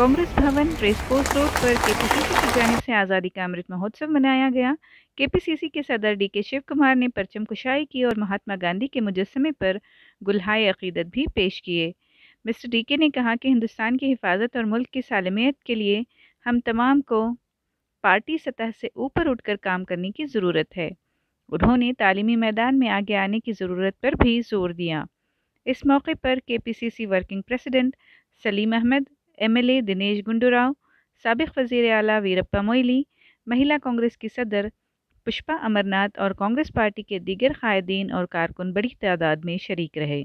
कांग्रेस भवन racecourse road पर KPCC की जाने से आज़ादी का अमृत महोत्सव मनाया गया केपीसीसी के सदर डी के शिव कुमार ने परचम कुशाई की और महात्मा गांधी के मुजस्मे पर गुल्हाए अकीदत भी पेश किए मिस्टर डी के ने कहा कि हिंदुस्तान की हिफाजत और मुल्क की सालमियत के लिए हम तमाम को पार्टी सतह से ऊपर उठकर काम करने की ज़रूरत है उन्होंने तालीमी मैदान में आगे आने की ज़रूरत पर भी जोर दिया इस मौके पर KPCC working president Salim Ahmed MLA Dinesh Gundurao सबक वजीर अला वीरप्पा मोइली महिला कांग्रेस की सदर पुष्पा अमरनाथ और कांग्रेस पार्टी के दीगर कायदीन और कारकुन बड़ी तादाद में शरीक रहे